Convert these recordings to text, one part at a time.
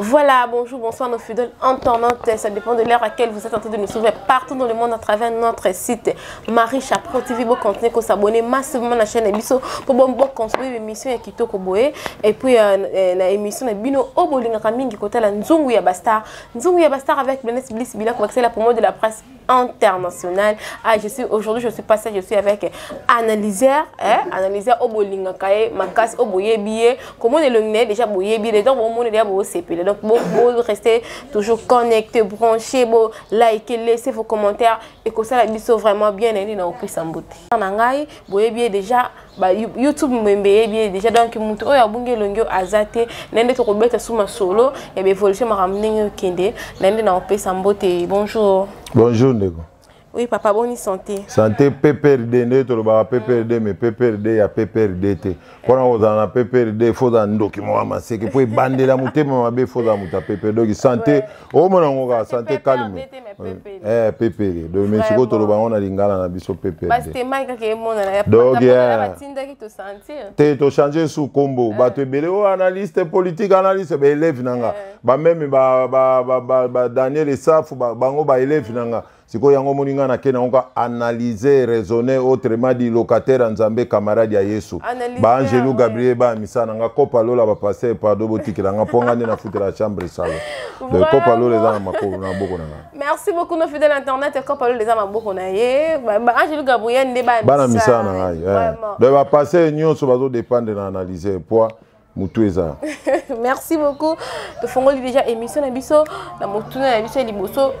Voilà, bonjour, bonsoir nos fidèles entendantes Ça dépend de l'heure à laquelle vous êtes en train de nous sauver partout dans le monde à travers notre site Marie Chapron TV. Vous contenu, à vous massivement à la chaîne Ebiso pour vous construire l'émission et Kito Koboe. Et puis l'émission de Bino Obolinga Kamingi côté la Nzungu Yabastar. Nzungu Yabastar avec Benes Bliss Bila qui va la promo de la presse international. Ah, je suis aujourd'hui, je suis passé, je suis avec euh, Analyseur, hein, Analyseur Obolinga Kaye, Makas billet comment on est déjà billet donc bon ya déjà Boyebie, donc vous restez toujours connecté, branché, bon, likez, laissez vos commentaires. ekosala biso vraiment bien nayebi na kopesa mbote na ngai boyebi ye déjà youtube mbembe eyebi ye déjà donc motu oyo abungi elongi oyo aza te na nde tokobeta su masolo ya baévolution makambo ndenge okende na nde na kopesa mbote bonjour bonjour ndeko Oui, papa, bonne santé. Santé PPRD, ne pépère PPRD, mais PPRD ya PPRD te. Pona il PPRD, un document amassé que pour bandela mutema faut foza muta PPRD santé. oh mona ngoka santé calme. Eh PPRD, donc mais le on a na PPRD. Parce que Mike qui est mon ya Donc tu to sentir. Te changer sous combo, ba bele analyste politique, analyste élève même Daniel bango ba élève sikoyo yango omoni ngai nake nango ka analyse raisonner autrement dit locataire ya nzambe camarade ya yesu baangelu ah gabriel baamisa na nga kopa lola bapaster pardon botikela nga mpo nga nde nafutela chambre sala kopa lola eza na maboko na ngai merci beaucoup nos fidèles internet kopa lola eza maboko na ye baangelu gabriel nde bana misala na ngai eh. don bapaster nyonso bazodépendre na analyse poids mutu merci beaucoup tofongoli déjà émission na biso na motuna na biso ya liboso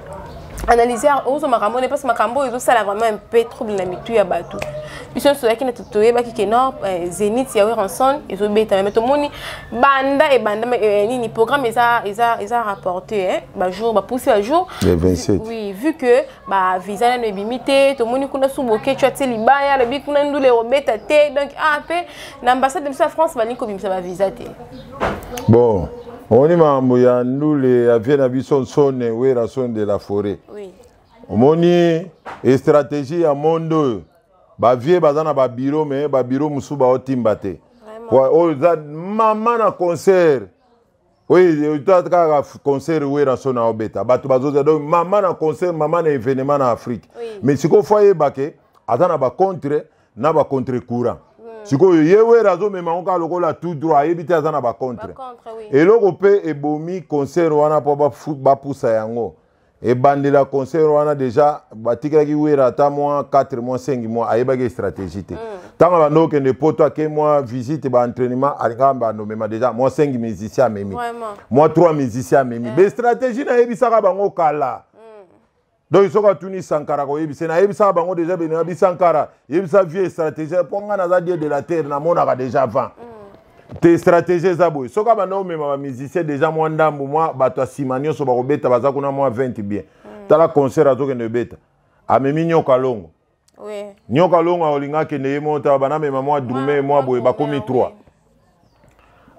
analyse ozo makambo one mpasi makambo oyo ezosala vraiment mpe trouble na mitu ya bato biso nyonso toyaki na toyebaki ke nor euh, zenit ya weranson ezobetama me tomoni banda ebanda nini euh, programme eza rapporté bajour bapusi bajour oui vu ke bavisa nano ebimi te tomoni kuna subokecwa te libaya lobi kuna ndula erobeta te donc a ah, mpe na ambassade biso ya france balingi kobimisa bavisa te bon omoni makambo ya ndule ya vie na biso nsone wera sone de la foret oui. omoni estratégie ya monde oyo bavie baza na babiro me babiro mosusu baotimba te oyo eza mama na concert oyo kaka concert wera so na obeta bato bazozela donc mama na concert mama na événement na afrique mais sikoyo fo ayebake aza na bacontre na bacontre courant Mm. sikoyo ye were azomema yango kaka lokola tout droit ayebi te aza na bacontre eloko mpe ebomi concert wana mpo bapusa yango ebandela concert wana deja batikelaki wera ata mwa 4 mwa 5 mwa ayebaki estratégie te ntango mm. bando okende poto ake mwa visite baentraînement alingaka bando mema deja mwa 5 musicien amemi mwa 3 musicien amemi mm. bestratégie nayebisaka bango kala donc soki atuni sankara koyebisa nayebisaka bango déjà benga bisankara yebisa vie stratégie mpo nga naza die de la terre namonaka déjà avant mm. te stratégie eza boye soki abanda omema bamusicien déjà mwa ndambu mwa bato ya nsima nyonso bakobeta baza kuna mwa 20 bien mm. tala concert azokende ebeta amemi ah, nyoka longo nyoka longo akolinga akende ye moko tala bana amema mwa drume mwa boye bakomi 3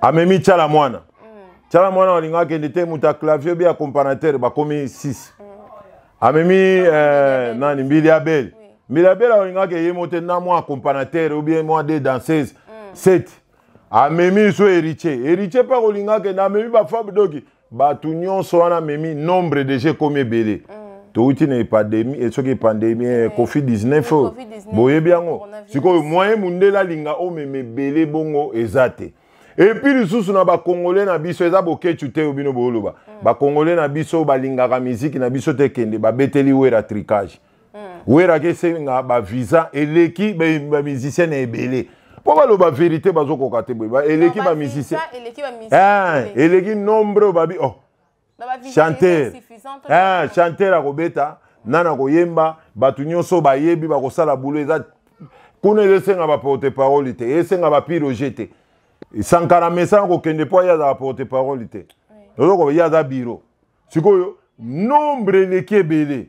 amemi tyala ah, mwana mm. tyala mwana akolinga akende te moto ya clavier obi accompagnateur bakomi 6 amemi ah, euh, nani mbili abel oui. mbili abel alingaka ye mo te na mwa accompagnateur ou bien mwa de danseuse mm. set amemi so héritier héritier mpe kolingaka na amemi bafab doki bato nyonso wana amemi nombre deja ekomi ebele mm. touti na epandemi soki epandemi covid 19 boyebi yango sikoyo moyen mundele alinga omema oh, ebele bongo eza te mm. epuis lisusu na bakongole na biso eza bokecu te oyo bino booloba mm. bakongole na biso oyo balingaka miziki na biso te kende babeteli wera tricage mm. wera kesenga bavisa eleki bamizisien ba ebele mpo baloba verité bazokoka te boye eleki bamizisien ah, eleki nombre oyo babi oh chanteur ah, chanteur akobeta nani akoyemba bato nyonso bayebi bakosala bulo eza kuna eza esenga baporte parole te esenga bapiroge te sankara mesana kokende mpo ye azala porte parole te ozoko ye aza biro sikoyo nombre eleki ebele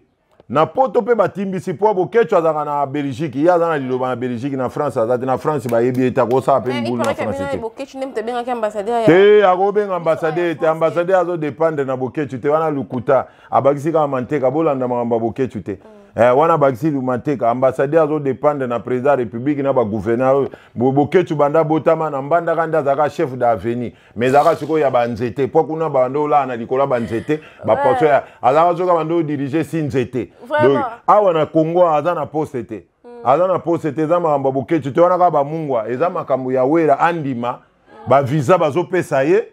na poto mpe batimbisi mpo bokecho azalaka na belgique ye aza na liloba na belgique na france aza te na france bayebi ye te akosala mpe mbulu na france te akobenga ambasadeur te ambasadeur azodépendre na bokechu te wana lukuta abakisi kaka manteka bolanda makambo ya bokechu te mm. eh, wana bakisiluma te ka ambasade azodépendre na président ya république na bagouverneur oyo boketu banda botama na mbandaka nde azalaka chef d'avenir mais ezalaka sikoyo ya banzete mpo kuna banda olaa na likolo ya banzete bapaso azalaka soka banda odirige si nzete awa na congo aza na poste te hmm. aza na poste te eza makambo ya boketu te wana kaka bamungwa eza makambo ya wera andima baviza bazopesa ye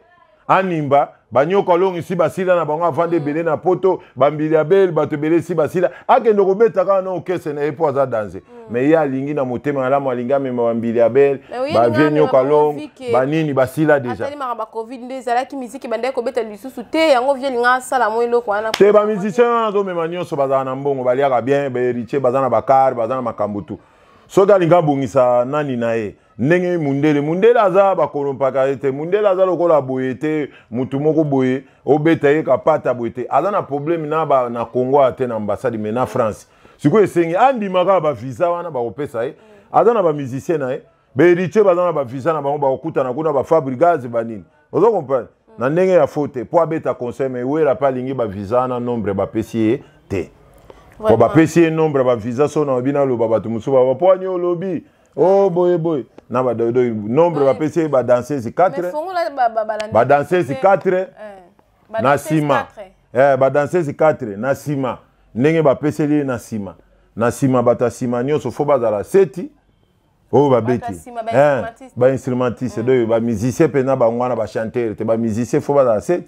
animba banyoka longo esi basila na bango afandi ebele na poto bambili ya bele bato ebele esi basila akende kobeta kaka na okese na ye mpo aza danse me mm. ye alingi na motema malamu alingi amema bambili ya bele bavie nyoka longo banini basila dejate bamisicien wana azomema nyonso bazala na mbongo baliaka bien baheritier baza na bakare baza na makambo tu soki alingi abongisa nani na ye ndenge mundele mundele aza bakolompaka ye te mundele aza lokola boye te motu moko boye obeta ye kapata boye te aza na probleme na, ba, na congo ate na ambassade me na france sikoyo esengi andimaka bavisa wana bakopesa ye aza na bamusicien na ye baheritier baza na bavisa na bango bakokutana kuna bafabrigaz banini oza comprendre na ndenge ya fo te mpo abeta conseil me wera mpe alingi bavisa wana nombre bapesi ye te po bapesi ye nombre bavisa so na obi naloba bato mosusu baba mpo ani olobi o oh, boyeboye na badodo nombre bapesi badansese 4 badansese 4 na nsima badansese 4 na nsima ndenge bapeseli ye na nsima na nsima bato ya nsima nyonso fo bazala seti oyo babeti bainstrumentiste eh, mm. doyo bamusicien mpena bango wana bachantere te bamusicien fo bazala seti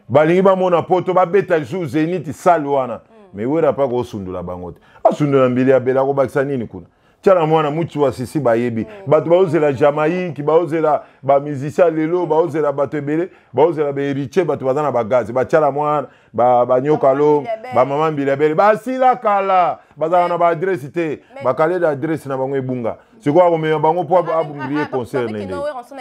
balingi bamona poto babeta lisusu zeniti sale wana me mm. wera mpa kosundola bango te asundola mbeli abele akobakisa nini kuna tiala mwana mutu wa sisi bayebi mm. bato baozela jamaïke baozela bamusicien lelo baozela bato ebele baozela baheritier bato baza na bagaze batiala mwana banyokalo bamama mbeli abele basila kala bazala na baadresi te bakaleda adresi na bango ebunga sikoyo abomema bango mpo abongeli ye concert nene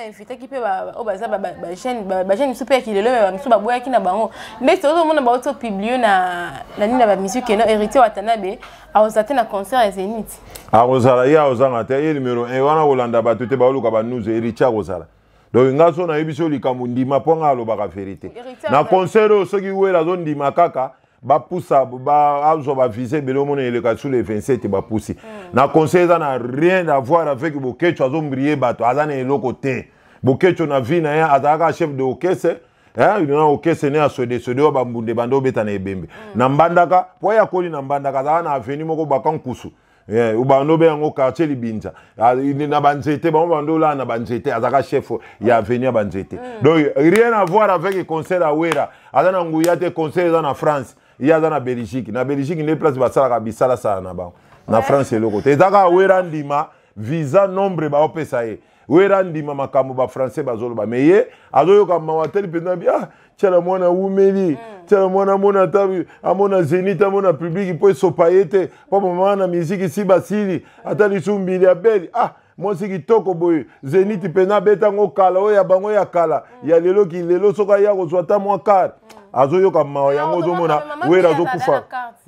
invitaki mpe oyo baza bajeune misu mpe ya kilelo me bamisu baboyaki na bango ndeti ozomona bauti opiblie na nini na bamusike no héritier watanabe akozala te na concert ya zenit akozala ye akozanga te ye numero 1 wana kolanda bato te baoluka banuze héritier akozala donc nga so nayebi so likambo ndima mpo nga alobaka verité na concert oyo oh, soki wela azondima kaka bapusa bazwa bavize ebele omona eleka sur le 27 bapusi mm. na conseil eza na rien avoir avec bokecho azombrie bato aza na eloko te bokecho na vie na ye azalaka chef de orchestre na orchestre ne asodesode oyo bambunde bande obeta na ebembe mm. na mbandaka po ye akoli na mbandaka azalaka na aveni moko baka nkusu eh, bando obeya yango quartier libinza ah, na banzete bango bando olaa na banzete azalaka chef ya aveni ya banzete mm. donc rien avoir avec concert awera aza na nguya te concert eza na france ye aza na belgique na belgique nde place basalaka bisalasala na bango na france eloko te eza kaka wera ndima visa nombre baopesa ye wera ndima makambo bafrançais bazoloba me ye azoyoka mawateli mpenza bi ah tiala mwana awumeli mm. tiala mwana amona ata amona zenit amona publiki mpo esopa ye te mpo mama na miziki si basili ata lisu mbili abeli ah mwasi kitoko boye zeniti mpenza abetango kala oyo ya bango ya kala mm. ya lelo kilelo soki aya kozwa ata mwa kare mm. azoyoka mawa yango ozomona were azokufa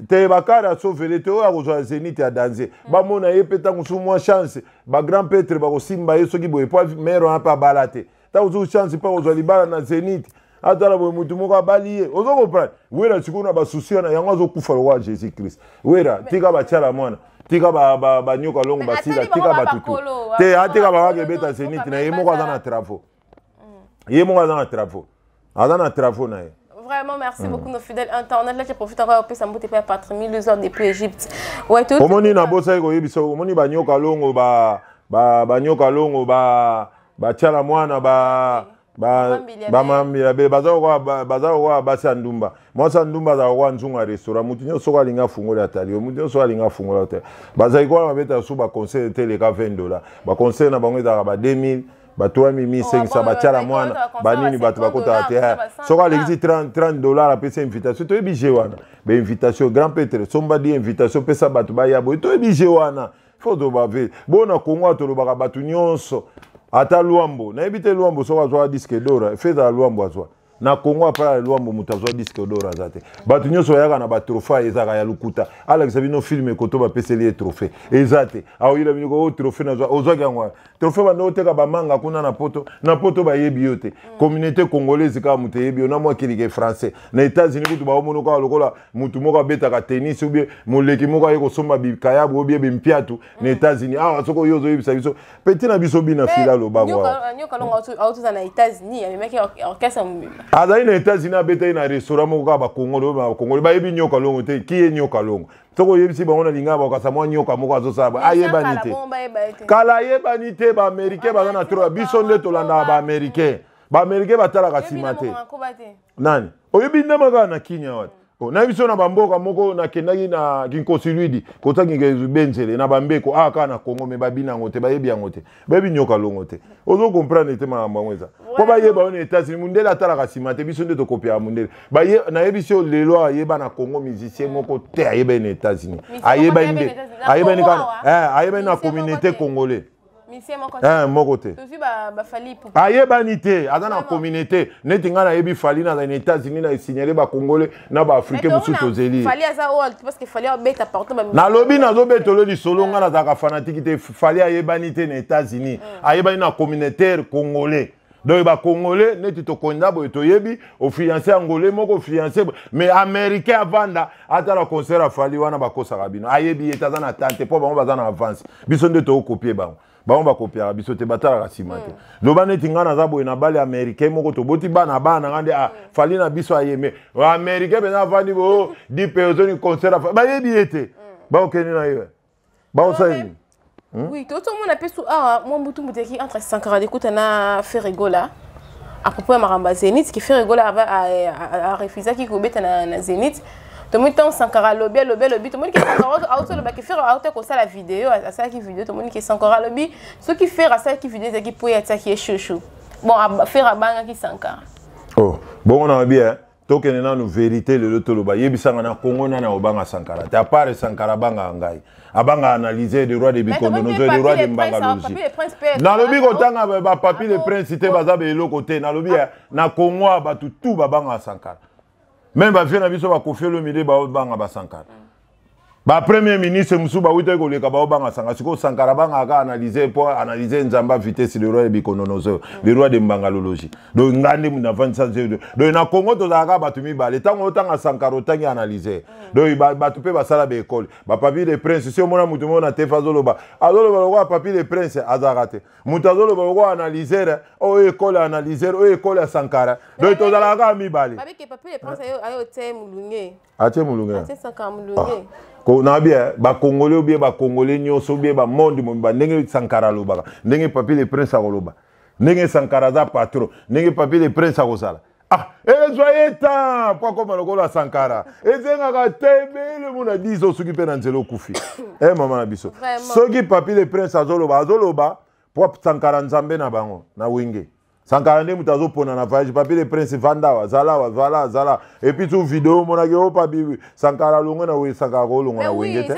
te bakari asovele te oyo akozwa zenit ya danger mm. bamona ye mpe ntango so mwa chance bagrand petre bakosimba ye soki boye mpo mere wana mpe abala te ntango so chance mpo akozwa libala na zenit atala boye motu moko abali ye ozokomprendre wera sikoyo na basusi wana yango azokufa lokola jésus christ wera tika batyala mwana tika banyoka longo basila tika batutu te atika ah, ah, bakaka ebeta zenit na mm. ye moko aza na travau ye moko aza na travau aza na travau na ye vraiment, merci hmm. beaucoup nos fidèles internautes Là, j'ai profité encore au Sambo Tepe Patrie, mille heures depuis Égypte. Ouais, tout. comment Omoni na bosa eh, ko yebiso, comment ba nyoka longo ba ba ba nyoka longo ba ba chala mwana ba ba bamambila bele baza kokoka basi ya ndumba mwasi ya ndumba azala kokoka nzungu ya restaurant mutu nyonso oyo alinga afungola linga mutu nyonso oyo alinga afungola atali bazalaki wana babetaka su baconseil eteleka 20 dollars ba conseil na bango ezalaka ba 2000 bato amimi esengisa oh, batiala mwana banini bato bakotaka te ah. soko alekisi 30 dollar apesa invitation toyebi je wana bainvitation grand petre sombadi invitation pesa bato baya boye toyebi je wana fo tobave bo na kongo atolobaka bato nyonso ata lwambo nayebi te lwambo soko azwaka diske dora efezala lwambo azwaka na congo apres ya lwambo moto azwa diske dor aza te bato nyonso bayaka na batrohe ezalaka ya lokuta alakisa bino filme koto bapeseli ye trohe eza te aoyila bino ko o oh, trohe nazwa ozwaki yango wana trohe banda oteka bamanga kuna na poto na poto bayebi yo te mm. communauté congolaise kaka moto eyebi yo na mwa kilike français na états-unis kutu baomona kaka lokola motu moko abetaka tennis ubie moleki moko aye kosomba bikayabu obie bimpiatu na états-unis mm. awa soki oyo ozoyebisa biso pe ntina biso bina fila lobango awa azali na états-unis abetaki na restaurant moko kaka bakongoli oyo bakongoli bayebi nyoka longo te ki ye nyoka longo soko oyebisi bango na lingaka bakasa mwa nyoka moko azosala ayebani te kala ayebani te baamérikain ah, baza na tro biso nde tolandaka baamérikain baamérikain batalaka nsima te nani oyebi ndamaka na kinya wati na biso na bamboka moko nakendaki na kinkosilwidi kotangi kezubenzele na bambeko a ah, kaka na kongo me babini yango te bayebi yango te bayebi nyoka longo te ozokomprendre te makambo yango eza mpo bayeba oyo na etats-unis mundele atalaka nsima te biso nde tokopia mundele nayebisi oyo lelo ayeba na kongo musicien moko te ayebani na etats-unis ayebani nde ayebani kaka ayebani na eh, communauté congolais moko te eh, ayebani te aza na communauté neti ngai nayebi fali nazali na états-unis na esignale bakongole na baafrikain mosusu tozeli nalobi nazobetolo lisolo ngai nazalaka fanatiki te fali ayebani te na états-unis mm. ayebani na communautaire congolais donc bakongole neti tokonda boye toyebi ofiance angolais moko ofiance mais américain avanda atala concert afali wana bakosaka bino ayebi ye te aza na tante mpo bango baza na avance biso nde tookopie bango bango bakopiaka biso te batalaka nsima te mm. loba neti ngai naza boye na bale américain moko toboti bana bana ngai nde ah, mm. fali na biso ayeme américain mpenza afandi bo oh, di pe ozoni concert bayebi ye te mm. bakokende na ye eh. bakosalini hmm? oui tozomona mpe so awa mwa mbutu mbutu eki entre sankara lekuta na ferigola apropos ya makambo ya zenit ke ferigola arefusaki kobeta na zenit tomoni ntango sankara alobi alobi alobi tomoni ke sankara aotolobaki fere aote kosala video asalaki video tomoni ke sankara alobi soki fere asalaki video ezalaki po ye atiaki ye shushu bon fere abangaki sankara o oh, bongo na babi eh. tokende nanu vérité lelo toloba yebisanga na kongo nani aobanga sankara te apart sankara abangaka ngai abanga analyse de roi de bikondonozo de roi de mbangalozi nalobi ah, kotanga bapapi le ah, prince te ah. baza beeloko te nalobi eh. na kongo bato tu babangaka sankara me bavie na biso bakofeli omide baobanga basankala bapremier ministre mosusu bawuti koleka baobanga sanga sikoyo sankara bangaka analyse mpo analyse nzambe vitese le roi ya bikononoseur le roi de mbangalologie donc nga nde navandisa nzeo donc na congo tozalaka bato mibale ntango otanga sankara otangi analyse donc bato mpe basala baekole bapapier de prince si omona motu moko na tefa azoloba azoloba lokola papier de prince azalaka te moto azoloba lokola analysere oyo ekole ya analysere oyo ekole ya sankara donc tozalaka mibale atie molunge atie sankara molunge ah. na bien eh, bakongole ou bien bakongole nyonso ou bien bamonde mobimba ndenge sankara alobaka ndenge papier le prince akoloba ndenge sankara aza patron ndenge papier le prince akozala ah ezwa ye temps po akoma lokola sankara ezengaka te ebele mona diso soki mpe na nzela okufi e mama na biso soki papier le prince azoloba azoloba po sankara nzambe na bango na wenge 142 moto azopona na voyage papier de prince vanda awa zala awa vala azala epuis tu video omonaki o oh, papi sankara alongo na wenge sankara kolongwa na wenge te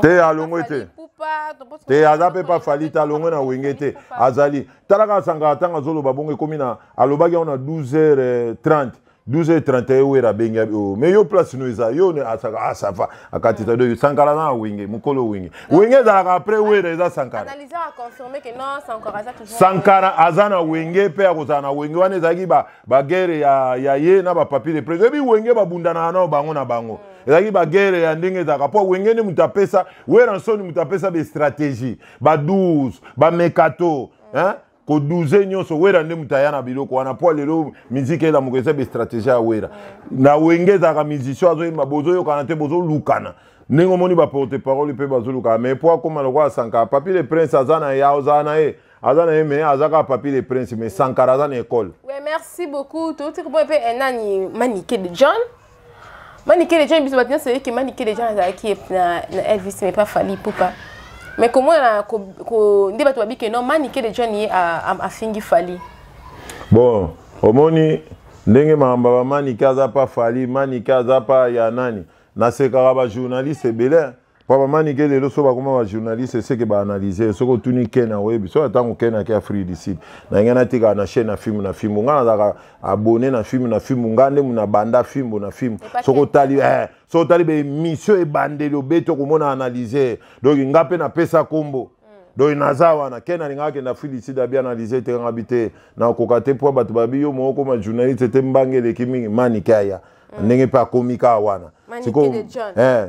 te alongo te te aza mpe pafali te alongo na wenge te azali tala kaka sankara ntango azoloba bongo ekomi na alobaki yango na 12 heures 30 12h31 oyo erabengi me yo place no eza yo asaka ah sava akatisa do sankara na wenge mokolo wenge wenge ezalaka apres wera eza sankara sankara aza na wenge mpe akozala na wenge wana ezalaki bagere ya ye na bapapier de presse oyebi wenge babundanaka nao bango na bango mm. ezalaki bagere ya ndenge ezalaka mpo wenge nde moto apesa wera nsoni moto apesa bastratégie ba 12 bamekato mm. koduze nyonso wera nde moto aya na biloko wana mpo lelo miziki elamuka eza bestratégie ya wera na wenge ezalaka musicien azoyemba bozoyokana te bozolukana ndenge omoni baporte parole mpe bazolukana mai mpo akóma lokola sankara papi le prince aza na ye aza na ye aza na ye mai aza kaka papi le prince mai sankara aza na école merci beaucoup touti koboya mpe enani manikede john manikede john biso bato nyonso yeke manikede john azalaki na elvis mai pa fali pupa mais komona nde bato babike no manike deja ni ye afingi fali bon omoni ndenge makambo bamanike aza pa fali manike aza pa ya nani nasekaka bajournaliste ebele po bamanike lelo so bakoma bajournaliste seke baanalyse soki otuni ke na oyebi soki ntango ke nake afrique du sud nange natikala na chaine na filme na filme nga nazalaka abone na filme na filme nga nde mu na banda filme na filme soki otali eh, soki otali bemission ebandeli obeti okomona analyse donc nga mpe napesa nkombo mm. donc naza wana ke nalingaka kende afrique du sud abi analyse etekanga bi te nakoka te mpo bato babi yo moko koma journaliste te mbange eleki mingi manike aya mm. ndenge mpe akomi kaa wana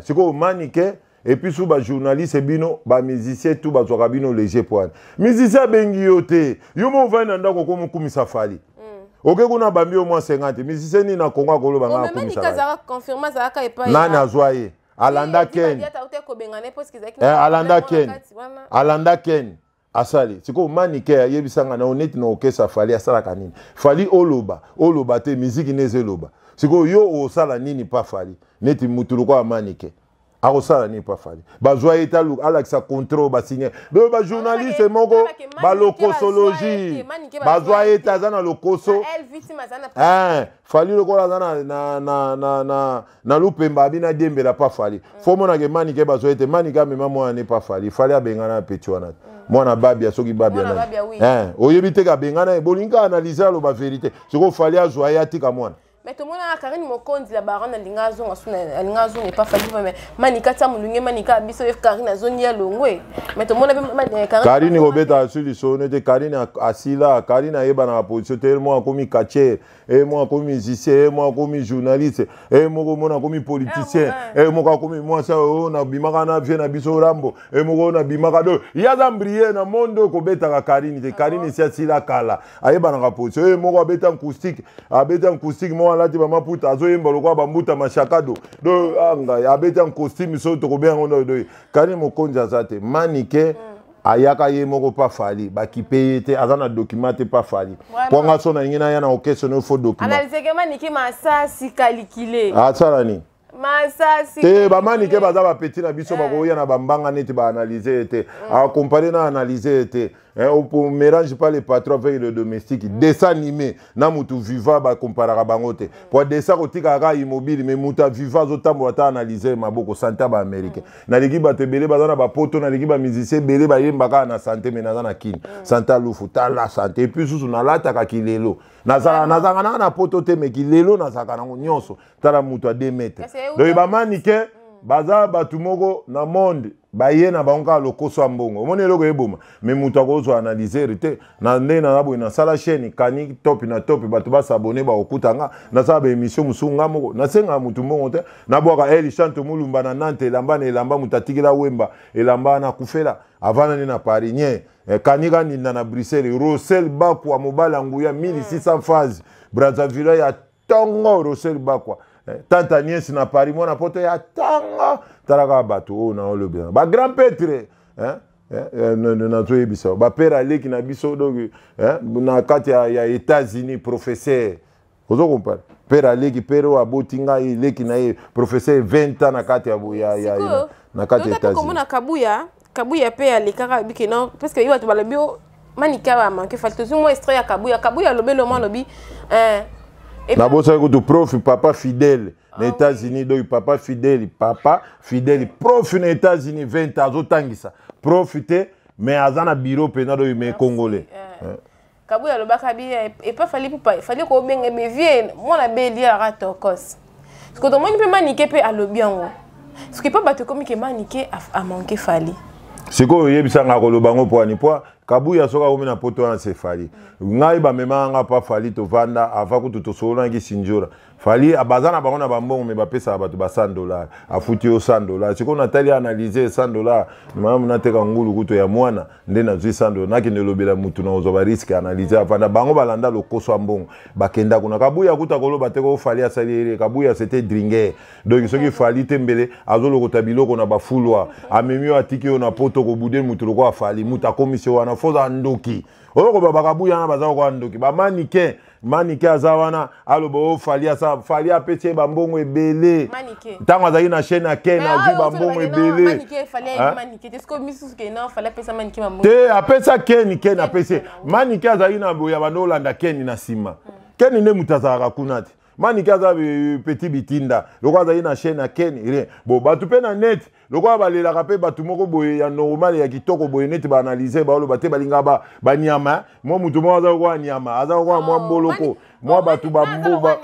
sikoyo eh, manike et puis sous ba journaliste bino ba musicien tout ba zwaka bino léger poane musicien bengi yo te yo mo vana ndako ko mukumisa fali mm. oke kuna bambi yo mwa 50 musicien ni na kongo akoloba nga akumisa nani azwa ye alanda ken eh, alanda ken alanda ken asali sikoyo manike ayebisanga na oneti na okesa fali asalaka nini fali oloba oloba te miziki nezi eloba sikoyo yo osala nini pa fali neti mutu lokola manike akosala nini mpo afali bazwa ye te alakisa control basigne do bajournaliste moko balokosologie bazwa ye te aza na lokoso fali lokola aza na lupemba abi na diembela mpo afali mm. fo monake manike bazwa ye te manike amema mwana ne mpo afali fali abengana na peti wana te mm. mwana babia soki babia nani oyebi te kabengana ye bolingi analyse aloba verité soko fali azwa ye atika mwana me tomonaka karine mokonzi la baran alinga azonga so alinga azonga epafaki me manika tia molunge manika biso ye karine azongia longo e me tomona karine kobeta asuli sone te karine asila karine ayebanaka position te mo akomi katiere e eh, moko akomi musicien e eh, moko akomi journaliste e eh, moko mona akomi politicien ah, e moko akomi mwasi oyo oh, nabimaka na vie na biso rambo e moko oyo nabimaka do yaza mbrie na monde kobetaka karini te ah karini esi asila kala ayebanaka position e moko abeta acoustique abeta acoustique moko alati bamaputa azoyemba lokola bambuta mashakado do anga ah, abeta acostume so tokobengango ndodoye karini mokonzi aza te manike mm. ayaka ye moko pa fali bakipe ye te aza na document te pa fali mpo ouais, nga so na ndenge na ya na okesene ofo documentasala nini te bamanike baza bapeti na biso eh. bakoya na bambanga neti baanalyse ye te mm. akompane na analyse ye te on hein, ne mélange pas les patrons avec le domestique. Mm. animés, Namutu viva ba comparera bangote. Mm. Pour dessin kaka immobile, mais muta viva zota wata analyser maboko santa ba américain. Mm. ba ba poto, ba musicien bele ba na santé mais kin. Mm. Santa lufu la santé. Et puis sous na lata ka kilelo. Mm. Na na poto te mais kilelo lelo na nyonso. tara mutu a 2 mètres. manike baza bato moko na monde baye na bango kaka lokoso ya mbongo omoni eloko eboma me moto akozwa analysere te na nde naza boye nasala chaine kani topi na topi bato basabone bakokutanga nasala baémission mosusu nga moko nasengaka motu mbongo te nabwaka eli chante molumba na eh, nante elamba na elamba moto atikila wemba elamba na kufela avanda nde na paris nye eh, kani kaninda na bruxelles rosel bakwa mobali anguya 1600 phase brazaville ya ntongo rosel bakwa Eh, tante agnese na paris mwana poto ya ntanga talaka bato oyo oh, naolobela bagrand petre eh? nazoyebisa eh, bapere aleki na biso donc eh, na kati ya, ya états-unis professeur ozo kompare pere aleki pere oyo aboti ngai eleki na ye professeur 20 ans na kati na kati ya états-unis kabuya kabuya pe alekaka abike non parce que ye bato balobi manika bamanke fali tozwi mwa extrait ya kabuya kabuya alobeli omwa alobi eh, nabosaki kutu prof papa fidèle ah na états-unis donc papa fidèle papa fidèle prof na états-unis 20 azotangisa prof te mais aza na bureau mpena donc me congolais eh. eh. kabuya alobaka bi epa fali kobenga mevie mwana be eliaka tokos sikotomoni mpe manike mpe alobi yango sikoepa bato ekomi ke manike amanke fali sikoyo oyebisanga koloba ngo mpwani pwa kabuya soki akomi na poto wana se fali mm. ngai bamemanga nga mpa fali tovanda ava kutu tosololangisi njora fali ah, baza na bango na bambongo me bapesaka bato ba 100 dollars afuti yo 100 dollars sikoyo natali analyse 100 dollars mamamu nateka ngulu kuto ya mwana nde nazwi 100 dollars nakende lobela mutu na ozwa bariske analyse afanda bango balanda lokoso ya mbongo bakenda kuna kabuya akuta koloba te ko fali asali ere kabuya sete dringer donc soki fali te mbele azolokota biloko na bafulwa amemi oyo atiki oyo na poto kobude mutu lokola fali mutu akomisi wana fozala ndoki oyo kobaba kabuya wana baza kokola ndoki bamanike manike aza wana aloba o oh, fali asa fali apesi ye bambongo ebele ntango azalaki na chaine ya ken eh, azwi bambongo ebele te apesa keni ken apesi ye manike azalaki na boya bando olanda keni na nsima keni nde moto azalaka kuna te manike aza petit bitinda loko azalaki na chaine ya ken rien bo bato mpe na nete lokola balelaka mpe bato moko boye ya normal ya kitoko boye neti baanalyse baoloba te balingaka banyama mwa motu moko aza kokola nyama aza kokola mwa mboloko mwa bato bamboba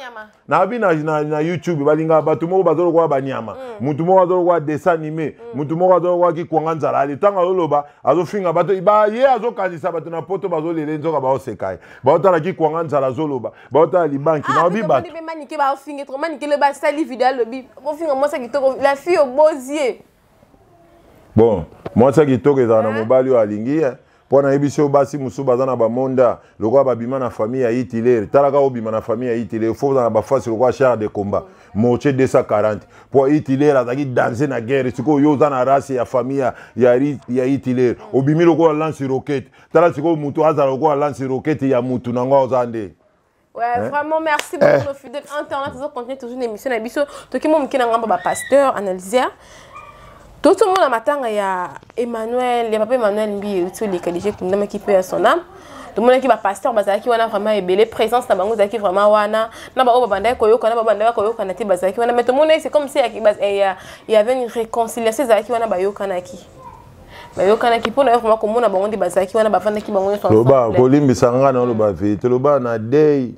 nabi na, na, na youtube balingaka bato moko bazolokola banyama motu moko azolokola dessin anime motu moko azolokola kikwanga nzala ale ntango azoloba azofinga bato ye azokanisa bato na poto bazolele nzoka baoseka ye baotala kikwanga nzala azoloba baotala libanki naobi bato manike baofinge tro manikele basali video alobi ofinga mwasa kitoko la fille obozi ye bon mwasi kitoko ezala na mobali oyo alingi mpo nayebi so basi mosusu baza na bamonda lokola babima na famille ya hitler talaka obima na famille ya hitler fo ozala na bafasi lokola char de combat mortier 240 mpo hitler azalaki danser na guerre sikoyo yo oza na race ya famille ya hitler obimi lokola lance roquette tala sikoyo motu azala lokola lance roquete ya motu nango oza nde Ouais, hein? vraiment, merci beaucoup, nos eh. fidèles internautes. Vous continuez toujours une émission à Bisso. Tout le monde qui n'a pas pasteur, analyser. tozomona matanga ya emmanuel ya papa emmanuel mbiru toleka deje tondamaki mpe ya sonam tomonaki bapasteur bazalaki wana vraiment ebele présence na bango ezalaki vraiment wana na baoyo babandaki koyokana babandaki koyokana te bazalaki wana mais tomoni c'est comme si yavait eh, une réconciliation ezalaki wana bayokanaki bayokanaki mpona yo vraiment komona bango nde bazalaki wana bavandaki bango nyonso loba kolimbisa ngai na oloba vérité toloba na dei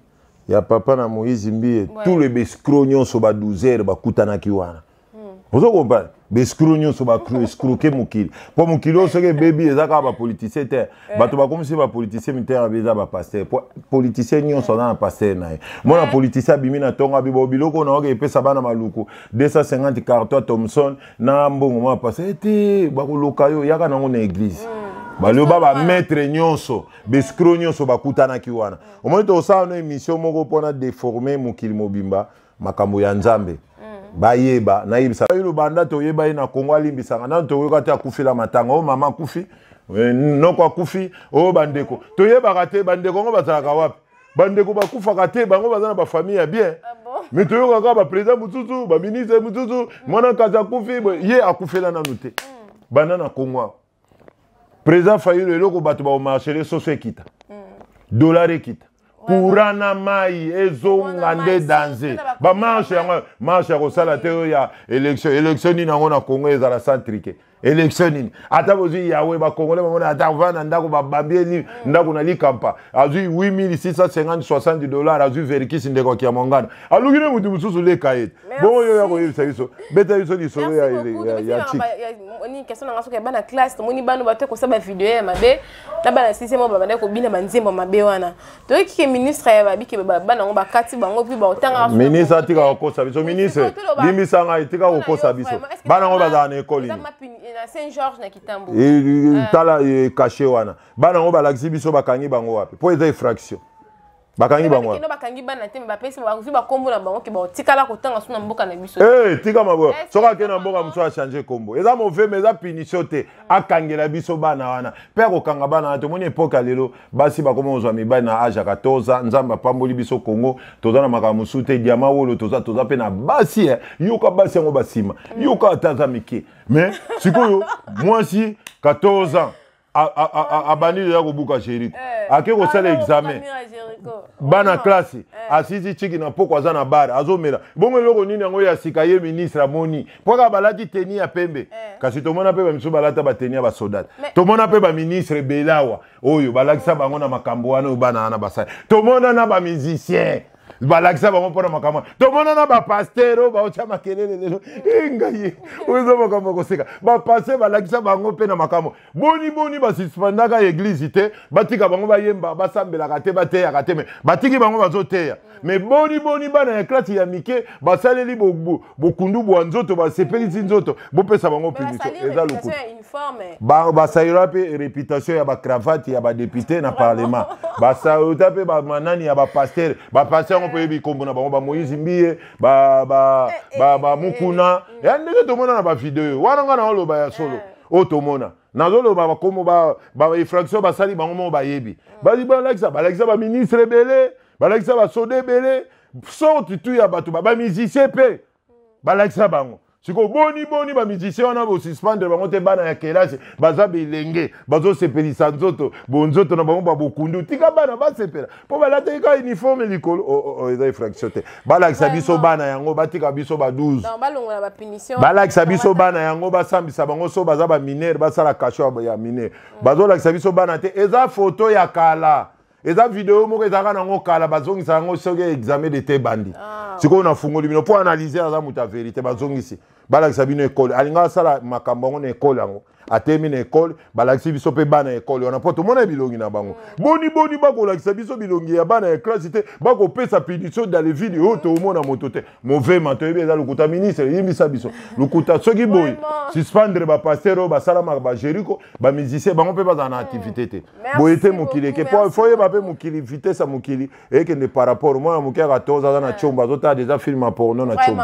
ya papa na moïse mbie tout le bescro nyonso ba 12 heures bakutanaki wana hmm. ozo comprendre baescro nyonso baescroke mokili mpo mokili oyo soki ebebi eza kaka bapoliticien te eh. bato bakomisi bapoliticien miterabe eza bapaster mpo politicien nyonso aza na paster na ye mwana eh. politicien abimi na ntongo abiba biloko oyo naoki epesa bana maluku 250 carton thomson na mbongo mwa paster ete eh, bakoluka yo yaka nango na eglize hmm. baloba bamaître nyonso baescro nyonso bakutanaki wana hmm. omoni tosala no émission moko mpona déforme mokili mobimba makambo ya nzambe bayeba nayebisaka oyo lobanda toyeba ye na kongo alimbisaka nano tokoyoka te akufela matanga oyo oh, mama akufi eh, noko akufi oyo oh, bandeko toyebaka te bandeko yango bazalaka wapi bandeko bakufaka te bango baza na bafamille ya bien ah me toyokaka baprésident mosusu baministre mosusu mm. mwana kasi akufi ye akufela nanu te mm. banda na kongo awa président fayilo eloko bato baomarchele soso ekita mm. dollar ekita courant na mai ezonga nde danger bamarshe yango marshe ya kosala te oyo ya élection élection nini yango na congo ezala sans trike élection nini ata bozwi yawe bakongole bamona ata va na ndako babambi eli ndako nalikampa azwi 8650 dollar azwi verikisi ndeko ya mongana aluki ne mutu mosusu leka ete boyo ya koyebisa biso beta biso lisolo yabana classe tomoni bano bato kosa bavideo ya mabe na bana sisi mo babanda kobina banzembo mabe wana toyoki ke ministre ya babike bana yango bakati bango mpi baotanga ministre atika kokosa biso ministre limbisa ngai tika kokosa biso bana yango bazala na ekole Ah. tala kache wana bana yango balakisi biso bakangi bango wapi mpo eza effraction bakangi bango bakangi bana te me bapesi bazwi bakombo na bango ke baotikala kotanga so na mboka na biso eh, tika maboyo eh, soki ake na mboka mosu achange kombo eza move me eza punition te mm. akangela biso bana wana mpe akokanga bana wana tomoni epoka lelo basi bakoma kozwa mibali na age ya 14 nzambe apamboli biso kongo toza na makambo mosusu te diama wolo toza toza mpe na basi eh. yoka basi yango basima mm. yoka ata aza mike me sikoyo mwasi 14 ans abandi deja kobuka jeriko eh, ake kosala examen bana klase oh, eh. asisi ciki na poko aza na bare azomela bongo eloko nini yango ya sika ye ministre amoni mpo kaka balati teni ya pembe eh. kasi tomona mpe bamisu balata bateni ya basodata tomona mpe baministre ebele awa oyo balakisa bango na makambo wana oyo bana wana basala tomona na bamizisien balakisa bango mpona makambo tomona na bapaster oyo baotya makelele lelo engaye oza makambo akoseka bapaster balakisa bango mpe na makambo boni boni basuspendaka eglize te batika bango bayemba basambelaka te bateyaka te me batiki bango bazoteya me boni boni bana ya klase ya mike basaleli bokundu bwa nzoto basepelisi nzoto bopesa bango punitio eza lokumu basalira mpe reputation ya bacravate ya badepute na parlement basalota mpe bamanani ya bapaster bapaster yango mpe ba nkombo ba ba eh, eh, ba mbie bamukuna eh, ya ndenge tomona na bavideo wana nga na oloba ya solo ba tomona nazoloba basali bango moko bayebi bali balakisa balakisa baministre ebele balakisa basoda ebele sorti tu ya bato bamusicien mpe hmm. balakisa bango sikoyo boni boni bamitisien wana bosuspendre bango te bana ya kelasi baza belenge bazosepelisa nzoto bonzoto na bango babokundu tika bana basepela mpo balataki ka uniforme likolo oh, oh, oh, eza infraction te balakisa biso bana yango batika biso ba 12 balakisa biso bana yango basambisa bango so baza baminere basala kasho ya minere bazolakisa biso bana te eza foto ya kala eza video moko eza kaka nango kala bazongisa yango soki examen de te ebandi ah. sikoyo nafungoli bino mpo analyse aza moto ya bazongisi balakisa bino ekole alinga asala makambo yango na ekole atemi na ekole balakisi biso mpe bana ya ekole wana mpo tomona bilongi na bango boni boni bakolakisa biso bilongi ya bana ya klasi te bakopesa punition dans le vide oyo toomona moto te movema toyebi eza lokuta ministre yimbisa biso lokuta soki boye suspendre bapaster oyo basalamaka bajeriko bamusicien bango mpe bazala na hmm. activité te boye te mokili eke po foyeba mpe mokili vitese ya mokili ekende par rapport mwana moke aka toza aza na tiombo hmm. azotala deja filme ya porno na tiombo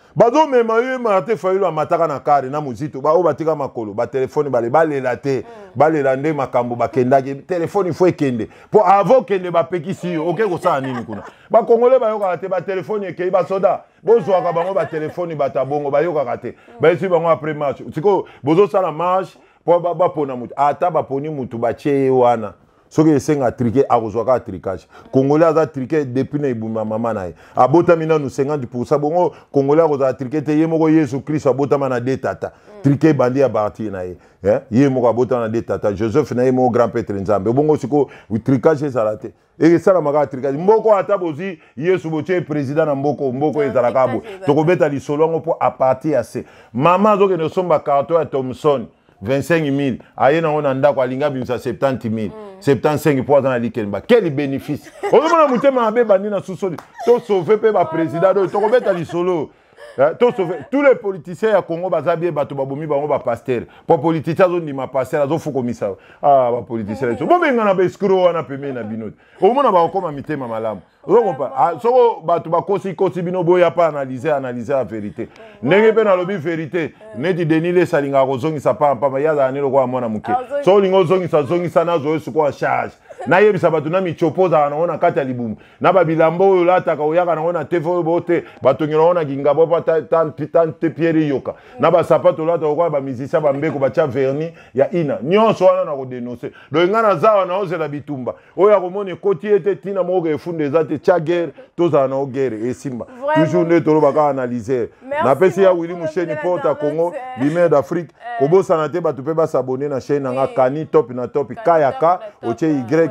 bazomema yo emaka te fayilo amataka na kare na mozito baoyo batika makolo batelefone bale balela te mm. balela nde makambo bakendaki telefone fo ekende mpo avo kende bapekisi yo oke kosala nini kuna bakongole bayokaka te batelefone ekei basoda bozwaka bango batelefone bato ya bongo bayokaka te mm. bayesi bango après marche sikoyo bozosala marche mpo bapona motu ata baponi motu batie ye wana soki esenga trike akozwaka trikage kongole aza trike depuis na ebumima mama na ye abotami nanu 50 pourcent bongo kongole akozala trike te ye moko yesu kristo abotama na de tata trike ebandi abarti na ye ye moko abotama na de tata joseph na ye moko grand petre nzambe bongo sikoyo trikage ezala te e esalamaka trikage mboko ata bozwi yesu botie président na mboko mboko ah, ezalaka boye tokobeta lisolo yango mpo apartir ya se mama azokende osomba karton ya thomson 25 000 aye nango na ndako alingi abimisa 70 000 75 mpo aza na likelemba quel bénéfice ozomona motema abebandi na susoli tosauve mpe baprésident oyo tokobeta lisolo Eh, tous les politiciens ya congo baza bie bato babomi bango bapaster po politicien azondima paster azofukomisa ah bapoliticien biso ah bobengana baescro wana pembeni na bino te omona bakokoma mitema malamu ah, ah, soko bato bakosikoti bino boya pa analyse analyse ya verité eh, ndenge mpe nalobi verité eh. neti denile esalingaka kozongisa pambapamba yazala ne lokola mwana moke so olingi ozongisa zongisa nazoye sikoya charge nayebisa bato na micopo ozalaka nango na kati ya libumu na babilamba oyo olataka oyaka nango na tefe oyo bote batongela ngo na gingabo mpo tante pierre eyoka na basapato olataka okoya bamizisia bambeko batya verni ya ina nyonso wana na kodenonse donc ngai naza awa naozela bitumba oyo akomona ekoti ete ntina moko efunda eza te tya guerre tozala nango guerre esimba toujours nde tolobaka analysere napesi ya wili musheni porte ya congo bimer d'afrique euh. kobosana te bato mpe basabone na chaine nanga kani top na top kayaka otie y euh,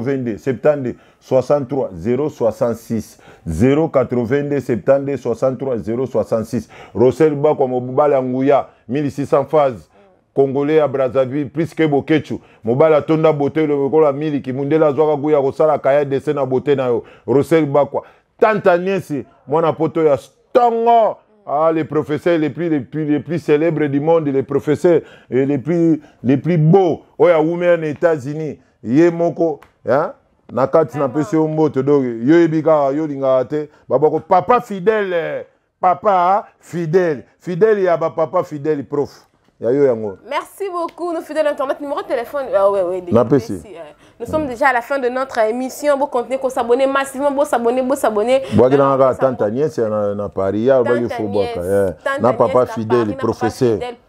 082 72 63 066 082 72 63 066 Rossel Bakwa Mobala Nguya 1600 phases congolais à Brazzaville plus que Bokechu mobala tonda beauté le qui miliki mundela zwa kuya kosalaka ya dese na à na Roselba Rosel Bakwa tanta niesi mwana poto ya stongo ah, les professeurs les plus, les plus, les plus célèbres du monde, les professeurs les plus, les plus beaux, aux États-Unis ye moko na kati na yo papa fidèle papa fidèle fidèle ya papa fidèle prof ya yo yango merci beaucoup nos fidèles internet numéro de téléphone ah nous sommes déjà à la fin de notre émission vous continuez qu'on s'abonner massivement vous s'abonner vous s'abonner Vous Vous tante agnès na paris ya Vous na papa fidèle professeur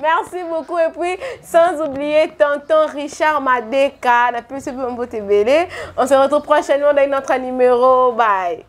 Merci beaucoup. Et puis, sans oublier Tonton Richard Madeka, la plus On se retrouve prochainement dans notre numéro. Bye.